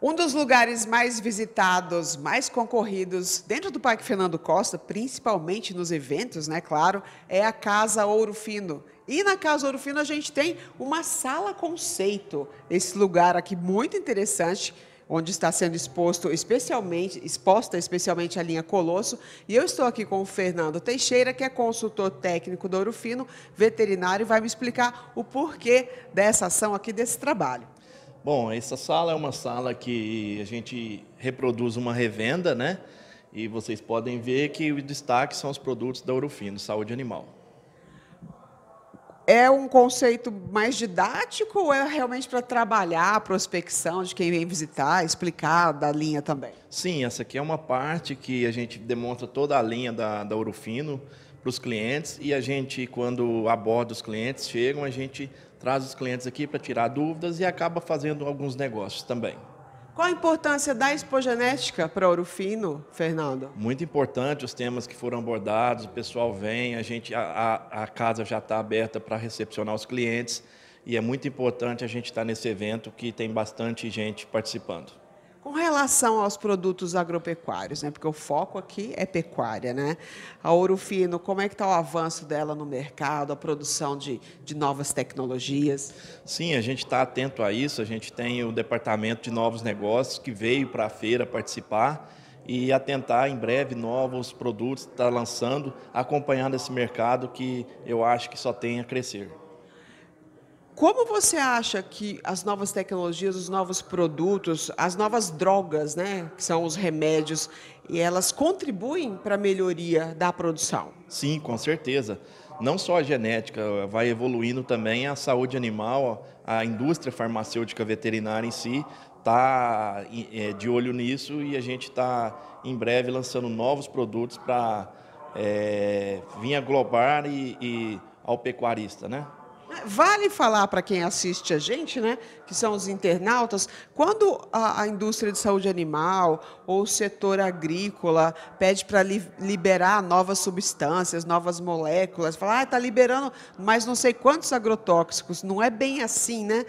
Um dos lugares mais visitados, mais concorridos dentro do Parque Fernando Costa, principalmente nos eventos, né, claro, é a Casa Ouro Fino. E na Casa Ouro Fino a gente tem uma sala conceito, esse lugar aqui muito interessante, onde está sendo exposto especialmente, exposta especialmente a linha Colosso. E eu estou aqui com o Fernando Teixeira, que é consultor técnico do Ouro Fino, veterinário, e vai me explicar o porquê dessa ação aqui, desse trabalho. Bom, essa sala é uma sala que a gente reproduz uma revenda, né? E vocês podem ver que o destaque são os produtos da Urufino, saúde animal. É um conceito mais didático ou é realmente para trabalhar a prospecção de quem vem visitar, explicar da linha também? Sim, essa aqui é uma parte que a gente demonstra toda a linha da, da para os clientes e a gente, quando aborda os clientes, chegam, a gente traz os clientes aqui para tirar dúvidas e acaba fazendo alguns negócios também. Qual a importância da expogenética para Ouro Fino, Fernando? Muito importante os temas que foram abordados, o pessoal vem, a gente a, a casa já está aberta para recepcionar os clientes e é muito importante a gente estar tá nesse evento que tem bastante gente participando relação aos produtos agropecuários, né? porque o foco aqui é pecuária, né? A Ouro Fino, como é que está o avanço dela no mercado, a produção de, de novas tecnologias? Sim, a gente está atento a isso, a gente tem o Departamento de Novos Negócios que veio para a feira participar e atentar em breve novos produtos, está lançando, acompanhando esse mercado que eu acho que só tem a crescer. Como você acha que as novas tecnologias, os novos produtos, as novas drogas, né, que são os remédios, e elas contribuem para a melhoria da produção? Sim, com certeza. Não só a genética, vai evoluindo também a saúde animal, a indústria farmacêutica veterinária em si está é, de olho nisso e a gente está em breve lançando novos produtos para é, vir a e, e ao pecuarista, né? vale falar para quem assiste a gente, né, que são os internautas, quando a, a indústria de saúde animal ou o setor agrícola pede para li, liberar novas substâncias, novas moléculas, fala, ah, está liberando mais não sei quantos agrotóxicos. Não é bem assim, né?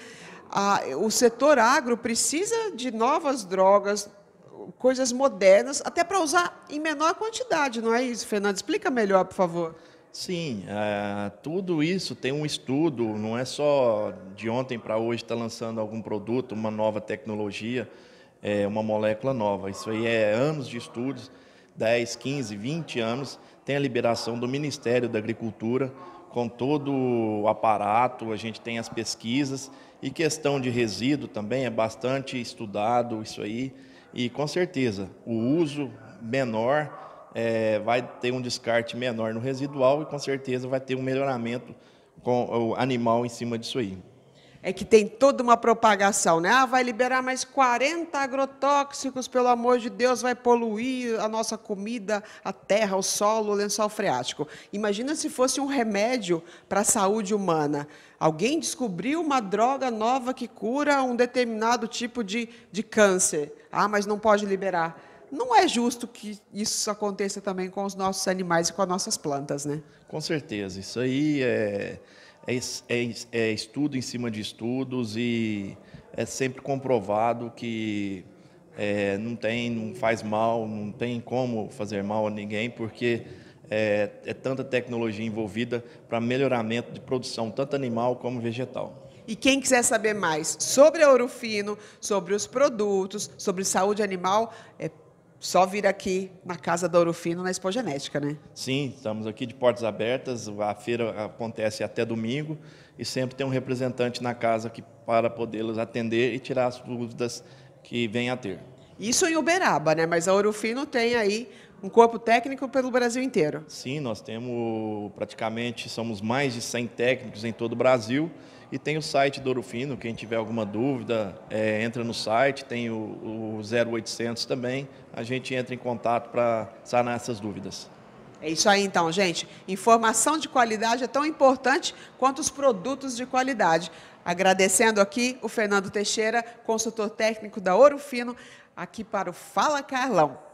Ah, o setor agro precisa de novas drogas, coisas modernas, até para usar em menor quantidade, não é isso, Fernando? Explica melhor, por favor. Sim, é, tudo isso tem um estudo, não é só de ontem para hoje estar tá lançando algum produto, uma nova tecnologia, é, uma molécula nova. Isso aí é anos de estudos, 10, 15, 20 anos. Tem a liberação do Ministério da Agricultura com todo o aparato, a gente tem as pesquisas e questão de resíduo também é bastante estudado isso aí e com certeza o uso menor é, vai ter um descarte menor no residual e com certeza vai ter um melhoramento com o animal em cima disso aí. É que tem toda uma propagação, né? Ah, vai liberar mais 40 agrotóxicos, pelo amor de Deus, vai poluir a nossa comida, a terra, o solo, o lençol freático. Imagina se fosse um remédio para a saúde humana. Alguém descobriu uma droga nova que cura um determinado tipo de, de câncer. Ah, mas não pode liberar não é justo que isso aconteça também com os nossos animais e com as nossas plantas, né? Com certeza. Isso aí é, é, é, é estudo em cima de estudos e é sempre comprovado que é, não tem, não faz mal, não tem como fazer mal a ninguém, porque é, é tanta tecnologia envolvida para melhoramento de produção, tanto animal como vegetal. E quem quiser saber mais sobre a Ouro Fino, sobre os produtos, sobre saúde animal, é só vir aqui na Casa da Orofino, na Expo Genética, né? Sim, estamos aqui de portas abertas. A feira acontece até domingo e sempre tem um representante na casa que, para podê-los atender e tirar as dúvidas que venham a ter. Isso em Uberaba, né? Mas a Orofino tem aí um corpo técnico pelo Brasil inteiro. Sim, nós temos praticamente, somos mais de 100 técnicos em todo o Brasil e tem o site do Ouro Fino, quem tiver alguma dúvida, é, entra no site, tem o, o 0800 também. A gente entra em contato para sanar essas dúvidas. É isso aí então, gente. Informação de qualidade é tão importante quanto os produtos de qualidade. Agradecendo aqui o Fernando Teixeira, consultor técnico da Ouro Fino, aqui para o Fala Carlão.